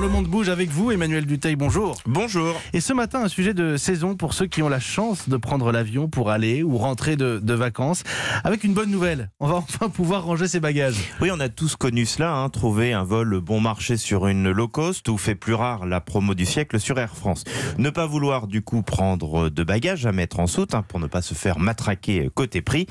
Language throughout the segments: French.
Le monde bouge avec vous, Emmanuel Duteil, bonjour. Bonjour. Et ce matin, un sujet de saison pour ceux qui ont la chance de prendre l'avion pour aller ou rentrer de, vacances. Avec une bonne nouvelle, on va enfin pouvoir ranger ses bagages. Oui, on a tous connu cela, hein, trouver un vol bon marché sur une low cost ou fait plus rare la promo du siècle sur Air France. Ne pas vouloir du coup prendre de bagages à mettre en soute hein, pour ne pas se faire matraquer côté prix.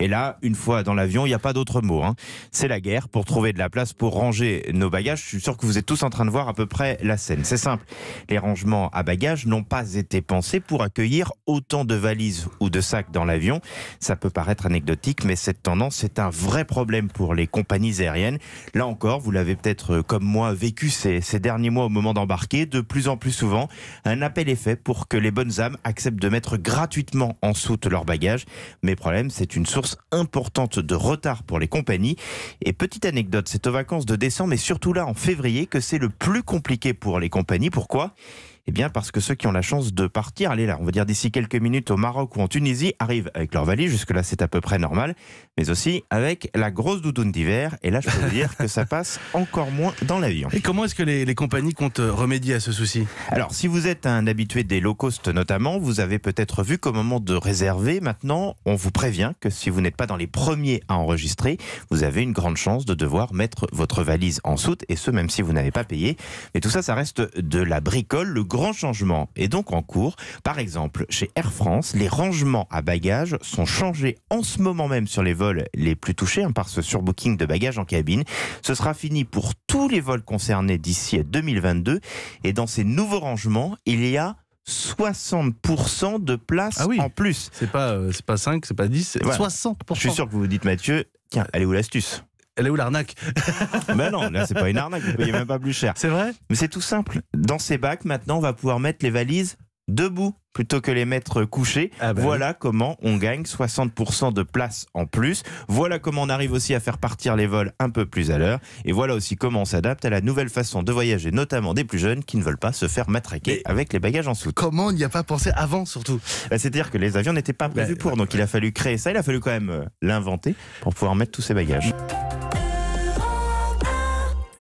Et là, une fois dans l'avion, il n'y a pas d'autre mot. Hein. C'est la guerre pour trouver de la place pour ranger nos bagages. Je suis sûr que vous êtes tous en train de voir à peu près la scène. C'est simple, les rangements à bagages n'ont pas été pensés pour accueillir autant de valises ou de sacs dans l'avion. Ça peut paraître anecdotique, mais cette tendance est un vrai problème pour les compagnies aériennes. Là encore, vous l'avez peut-être euh, comme moi vécu ces, derniers mois au moment d'embarquer, de plus en plus souvent, un appel est fait pour que les bonnes âmes acceptent de mettre gratuitement en soute leurs bagages. Mais problème, c'est une source importante de retard pour les compagnies. Et petite anecdote, c'est aux vacances de décembre et surtout là en février que c'est le plus compliqué pour les compagnies. Pourquoi eh bien parce que ceux qui ont la chance de partir, allez là, on va dire d'ici quelques minutes au Maroc ou en Tunisie, arrivent avec leur valise, jusque-là c'est à peu près normal, mais aussi avec la grosse doudoune d'hiver. Et là je peux vous dire que ça passe encore moins dans l'avion. Et comment est-ce que les, les compagnies comptent euh, remédier à ce souci Alors si vous êtes un habitué des low cost notamment, vous avez peut-être vu qu'au moment de réserver, maintenant on vous prévient que si vous n'êtes pas dans les premiers à enregistrer, vous avez une grande chance de devoir mettre votre valise en soute, et ce même si vous n'avez pas payé. Mais tout ça, ça reste de la bricole. Le grand changement est donc en cours. Par exemple, chez Air France, les rangements à bagages sont changés en ce moment même sur les vols les plus touchés hein, par ce surbooking de bagages en cabine. Ce sera fini pour tous les vols concernés d'ici à 2022. Et dans ces nouveaux rangements, il y a 60% de place ah oui. en plus. C'est pas, euh, c'est pas 5, c'est pas 10, c'est 60%. Je suis sûr que vous vous dites, Mathieu, tiens, allez où l'astuce elle est où l'arnaque Ben non, là c'est pas une arnaque, vous payez même pas plus cher. C'est vrai Mais c'est tout simple. Dans ces bacs, maintenant, on va pouvoir mettre les valises debout plutôt que les mettre couchées. Ah ben voilà comment on gagne 60% de place en plus. Voilà comment on arrive aussi à faire partir les vols un peu plus à l'heure. Et voilà aussi comment on s'adapte à la nouvelle façon de voyager, notamment des plus jeunes qui ne veulent pas se faire matraquer avec les bagages en soute. Comment on n'y a pas pensé avant surtout bah, C'est-à-dire que les avions n'étaient pas prévus bah, pour, donc il a fallu créer ça, il a fallu quand même euh, l'inventer pour pouvoir mettre tous ces bagages.